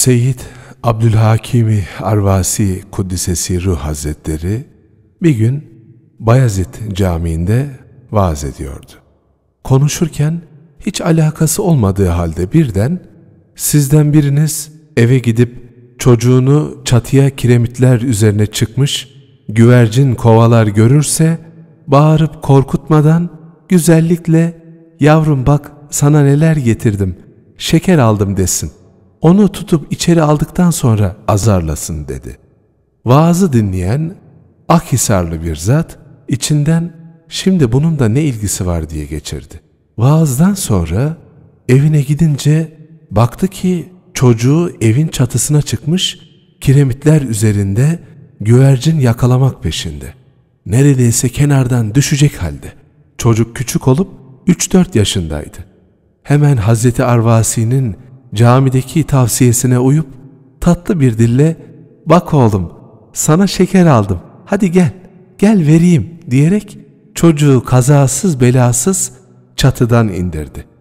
Seyyid Abdülhakimi Arvasi Kuddisesi Ruh Hazretleri bir gün Bayezid Camii'nde vaaz ediyordu. Konuşurken hiç alakası olmadığı halde birden sizden biriniz eve gidip çocuğunu çatıya kiremitler üzerine çıkmış güvercin kovalar görürse bağırıp korkutmadan güzellikle yavrum bak sana neler getirdim şeker aldım desin onu tutup içeri aldıktan sonra azarlasın dedi. Vaazı dinleyen Akhisarlı bir zat içinden şimdi bunun da ne ilgisi var diye geçirdi. Vaazdan sonra evine gidince baktı ki çocuğu evin çatısına çıkmış kiremitler üzerinde güvercin yakalamak peşinde. Neredeyse kenardan düşecek halde. Çocuk küçük olup 3-4 yaşındaydı. Hemen Hazreti Arvasi'nin camideki tavsiyesine uyup tatlı bir dille bak oğlum sana şeker aldım hadi gel gel vereyim diyerek çocuğu kazasız belasız çatıdan indirdi.